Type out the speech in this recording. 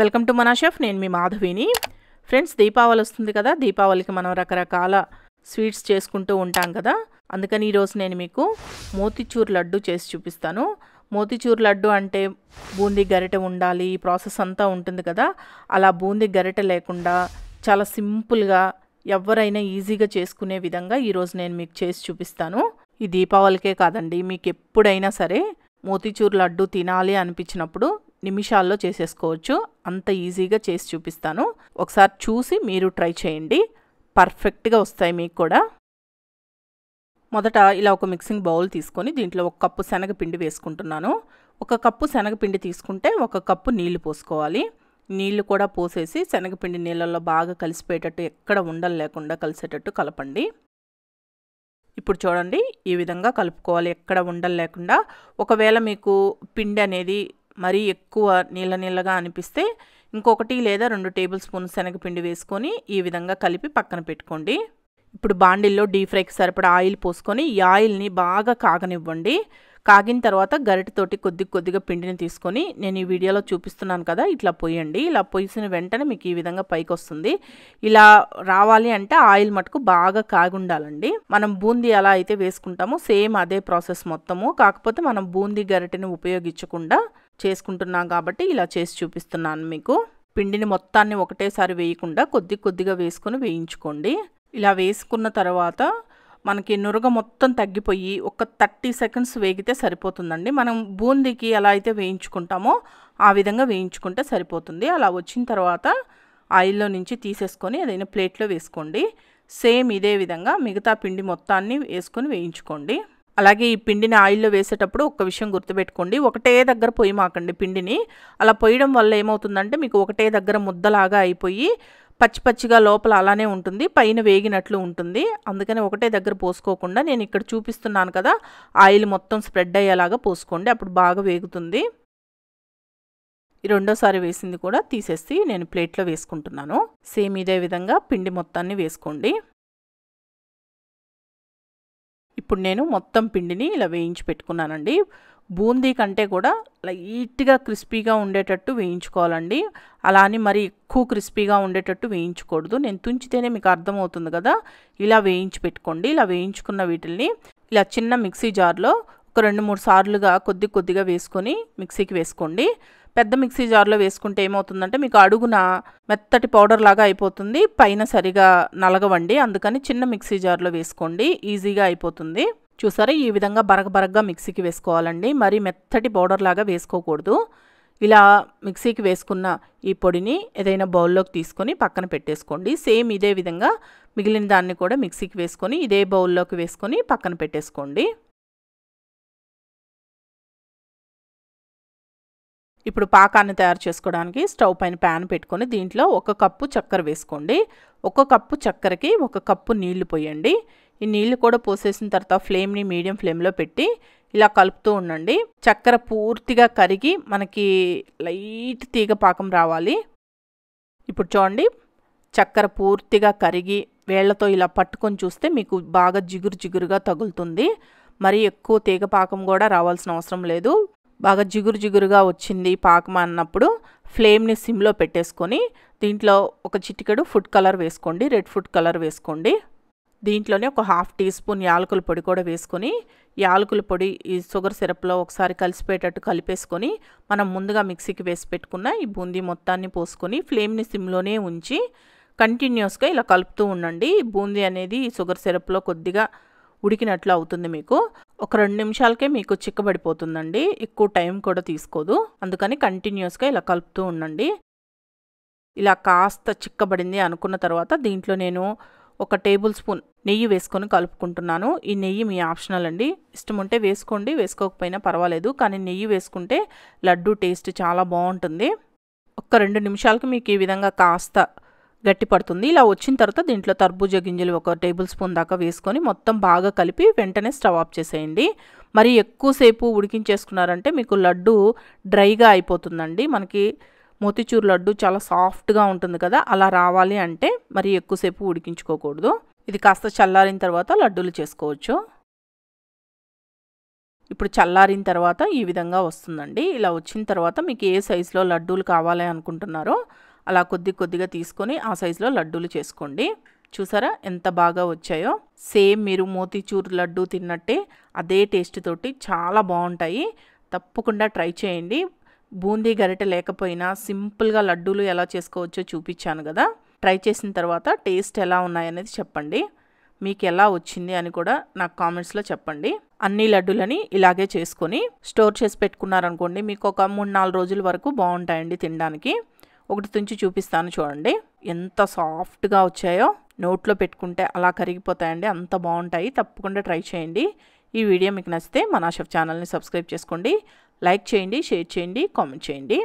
welcome to మనా chef నేను మీ మాధవిని friends Deepavali వస్తుంది కదా దీపావళికి మనం రకరకాల స్వీట్స్ చేసుకుంటూ ఉంటాం కదా అందుకని ఈరోజు నేను మీకు మోతిచూర్ లడ్డు చేసి చూపిస్తాను మోతిచూర్ లడ్డు అంటే బూందీ గరిటె ఉండాలి ఈ ప్రాసెస్ అంతా ఉంటుంది కదా అలా బూందీ గరిటె లేకుండా చాలా సింపుల్గా ఎవరైనా ఈజీగా చేసుకునే విధంగా ఈరోజు నేను మీకు చేసి చూపిస్తాను ఈ దీపావళికే కాదండి మీకు ఎప్పుడైనా సరే మోతిచూర్ లడ్డు తినాలి అనిపించినప్పుడు నిమిషాల్లో చేసేసుకోవచ్చు అంత ఈజీగా చేసి చూపిస్తాను ఒకసారి చూసి మీరు ట్రై చేయండి పర్ఫెక్ట్గా వస్తాయి మీకు కూడా మొదట ఇలా ఒక మిక్సింగ్ బౌల్ తీసుకొని దీంట్లో ఒక కప్పు శనగపిండి వేసుకుంటున్నాను ఒక కప్పు శనగపిండి తీసుకుంటే ఒక కప్పు నీళ్లు పోసుకోవాలి నీళ్లు కూడా పోసేసి శనగపిండి నీళ్ళల్లో బాగా కలిసిపోయేటట్టు ఎక్కడ ఉండలు లేకుండా కలిసేటట్టు కలపండి ఇప్పుడు చూడండి ఈ విధంగా కలుపుకోవాలి ఎక్కడ ఉండలు లేకుండా ఒకవేళ మీకు పిండి అనేది మరీ ఎక్కువ నీళ్ళ నీళ్ళగా అనిపిస్తే ఇంకొకటి లేదా రెండు టేబుల్ స్పూన్ శనగపిండి వేసుకొని ఈ విధంగా కలిపి పక్కన పెట్టుకోండి ఇప్పుడు బాండిల్లో డీప్ ఫ్రైకి సరిపడా ఆయిల్ పోసుకొని ఈ ఆయిల్ని బాగా కాగనివ్వండి కాగిన తర్వాత గరిటతోటి కొద్ది కొద్దిగా పిండిని తీసుకొని నేను ఈ వీడియోలో చూపిస్తున్నాను కదా ఇట్లా పోయండి ఇలా పోసిన వెంటనే మీకు ఈ విధంగా పైకి వస్తుంది ఇలా రావాలి అంటే ఆయిల్ మటుకు బాగా కాగుండాలండి మనం బూందీ ఎలా అయితే వేసుకుంటామో సేమ్ అదే ప్రాసెస్ మొత్తము కాకపోతే మనం బూందీ గరిటెని ఉపయోగించకుండా చేసుకుంటున్నాం కాబట్టి ఇలా చేసి చూపిస్తున్నాను మీకు పిండిని మొత్తాన్ని ఒకటేసారి వేయకుండా కొద్ది కొద్దిగా వేసుకొని వేయించుకోండి ఇలా వేసుకున్న తర్వాత మనకి నురగ మొత్తం తగ్గిపోయి ఒక థర్టీ సెకండ్స్ వేగితే సరిపోతుందండి మనం బూందీకి ఎలా అయితే వేయించుకుంటామో ఆ విధంగా వేయించుకుంటే సరిపోతుంది అలా వచ్చిన తర్వాత ఆయిల్లో నుంచి తీసేసుకొని ఏదైనా ప్లేట్లో వేసుకోండి సేమ్ ఇదే విధంగా మిగతా పిండి మొత్తాన్ని వేసుకొని వేయించుకోండి అలాగే ఈ పిండిని ఆయిల్లో వేసేటప్పుడు ఒక్క విషయం గుర్తుపెట్టుకోండి ఒకటే దగ్గర పొయ్యి మాకండి పిండిని అలా పొయ్యడం వల్ల ఏమవుతుందంటే మీకు ఒకటే దగ్గర ముద్దలాగా అయిపోయి పచ్చి పచ్చిగా లోపల అలానే ఉంటుంది పైన వేగినట్లు ఉంటుంది అందుకని ఒకటే దగ్గర పోసుకోకుండా నేను ఇక్కడ చూపిస్తున్నాను కదా ఆయిల్ మొత్తం స్ప్రెడ్ అయ్యేలాగా పోసుకోండి అప్పుడు బాగా వేగుతుంది రెండోసారి వేసింది కూడా తీసేసి నేను ప్లేట్లో వేసుకుంటున్నాను సేమ్ ఇదే విధంగా పిండి మొత్తాన్ని వేసుకోండి ఇప్పుడు నేను మొత్తం పిండిని ఇలా వేయించి పెట్టుకున్నానండి బూందీ కంటే కూడా లైట్గా క్రిస్పీగా ఉండేటట్టు వేయించుకోవాలండి అలా అని మరి ఎక్కువ క్రిస్పీగా ఉండేటట్టు వేయించకూడదు నేను తుంచితేనే మీకు అర్థమవుతుంది కదా ఇలా వేయించి పెట్టుకోండి ఇలా వేయించుకున్న వీటిల్ని ఇలా చిన్న మిక్సీ జార్లో ఒక రెండు మూడు సార్లుగా కొద్ది కొద్దిగా వేసుకొని మిక్సీకి వేసుకోండి పెద్ద మిక్సీ జార్లో వేసుకుంటే ఏమవుతుందంటే మీకు అడుగున మెత్తటి పౌడర్ లాగా అయిపోతుంది పైన సరిగా నలగవండి అందుకని చిన్న మిక్సీ జార్లో వేసుకోండి ఈజీగా అయిపోతుంది చూసారా ఈ విధంగా బరగ బరగ్గా మిక్సీకి వేసుకోవాలండి మరి మెత్తటి పౌడర్ లాగా వేసుకోకూడదు ఇలా మిక్సీకి వేసుకున్న ఈ పొడిని ఏదైనా బౌల్లోకి తీసుకొని పక్కన పెట్టేసుకోండి సేమ్ ఇదే విధంగా మిగిలిన దాన్ని కూడా మిక్సీకి వేసుకొని ఇదే బౌల్లోకి వేసుకొని పక్కన పెట్టేసుకోండి ఇప్పుడు పాకాన్ని తయారు చేసుకోవడానికి స్టవ్ పైన ప్యాన్ పెట్టుకొని దీంట్లో ఒక కప్పు చక్కెర వేసుకోండి ఒక కప్పు చక్కెరకి ఒక కప్పు నీళ్లు పోయండి ఈ నీళ్లు కూడా పోసేసిన తర్వాత ఫ్లేమ్ని మీడియం ఫ్లేమ్లో పెట్టి ఇలా కలుపుతూ ఉండండి చక్కెర పూర్తిగా కరిగి మనకి లైట్ తీగ పాకం రావాలి ఇప్పుడు చూడండి చక్కెర పూర్తిగా కరిగి వేళ్లతో ఇలా పట్టుకొని చూస్తే మీకు బాగా జిగురు జిగురుగా తగులుతుంది మరి ఎక్కువ తీగపాకం కూడా రావాల్సిన అవసరం లేదు బాగా జిగురు జిగురుగా వచ్చింది పాకమా అన్నప్పుడు ఫ్లేమ్ని సిమ్లో పెట్టేసుకొని దీంట్లో ఒక చిటికెడు ఫుడ్ కలర్ వేసుకోండి రెడ్ ఫుడ్ కలర్ వేసుకోండి దీంట్లోనే ఒక హాఫ్ టీ స్పూన్ యాలకుల పొడి కూడా వేసుకొని యాలకుల పొడి ఈ షుగర్ సిరప్లో ఒకసారి కలిసిపోయేటట్టు కలిపేసుకొని మనం ముందుగా మిక్సీకి వేసి పెట్టుకున్న ఈ బూందీ మొత్తాన్ని పోసుకొని ఫ్లేమ్ని సిమ్లోనే ఉంచి కంటిన్యూస్గా ఇలా కలుపుతూ ఉండండి బూందీ అనేది ఈ షుగర్ సిరప్లో కొద్దిగా ఉడికినట్లు అవుతుంది మీకు ఒక రెండు నిమిషాలకే మీకు చిక్కబడిపోతుందండి ఎక్కువ టైం కూడా తీసుకోదు అందుకని కంటిన్యూస్గా ఇలా కలుపుతూ ఉండండి ఇలా కాస్త చిక్కబడింది అనుకున్న తర్వాత దీంట్లో నేను ఒక టేబుల్ స్పూన్ నెయ్యి వేసుకొని కలుపుకుంటున్నాను ఈ నెయ్యి మీ ఆప్షనల్ అండి ఇష్టం ఉంటే వేసుకోండి వేసుకోకపోయినా పర్వాలేదు కానీ నెయ్యి వేసుకుంటే లడ్డు టేస్ట్ చాలా బాగుంటుంది ఒక్క రెండు నిమిషాలకి మీకు ఈ విధంగా కాస్త గట్టిపడుతుంది ఇలా వచ్చిన తర్వాత దీంట్లో తర్బూజ గింజలు ఒక టేబుల్ స్పూన్ దాకా వేసుకొని మొత్తం బాగా కలిపి వెంటనే స్టవ్ ఆఫ్ చేసేయండి మరి ఎక్కువసేపు ఉడికించేసుకున్నారంటే మీకు లడ్డు డ్రైగా అయిపోతుందండి మనకి మోతిచూర్ లడ్డు చాలా సాఫ్ట్గా ఉంటుంది కదా అలా రావాలి అంటే మరి ఎక్కువసేపు ఉడికించుకోకూడదు ఇది కాస్త చల్లారిన తర్వాత లడ్డూలు చేసుకోవచ్చు ఇప్పుడు చల్లారిన తర్వాత ఈ విధంగా వస్తుందండి ఇలా వచ్చిన తర్వాత మీకు ఏ సైజులో లడ్డూలు కావాలి అనుకుంటున్నారో అలా కొద్ది కొద్దిగా తీసుకొని ఆ సైజులో లడ్డూలు చేసుకోండి చూసారా ఎంత బాగా వచ్చాయో సేమ్ మీరు మోతీచూర్ లడ్డు తిన్నట్టే అదే టేస్ట్ తోటి చాలా బాగుంటాయి తప్పకుండా ట్రై చేయండి బూందీ గరిట లేకపోయినా సింపుల్గా లడ్డూలు ఎలా చేసుకోవచ్చో చూపించాను కదా ట్రై చేసిన తర్వాత టేస్ట్ ఎలా ఉన్నాయనేది చెప్పండి మీకు ఎలా వచ్చింది అని కూడా నాకు కామెంట్స్లో చెప్పండి అన్ని లడ్డులని ఇలాగే చేసుకొని స్టోర్ చేసి పెట్టుకున్నారనుకోండి మీకు ఒక మూడు నాలుగు రోజుల వరకు బాగుంటాయండి తినడానికి ఒకటి తుంచి చూపిస్తాను చూడండి ఎంత సాఫ్ట్గా వచ్చాయో నోట్లో పెట్టుకుంటే అలా కరిగిపోతాయండి అంత బాగుంటాయి తప్పకుండా ట్రై చేయండి ఈ వీడియో మీకు నచ్చితే మన షెఫ్ ఛానల్ని సబ్స్క్రైబ్ చేసుకోండి లైక్ చేయండి షేర్ చేయండి కామెంట్ చేయండి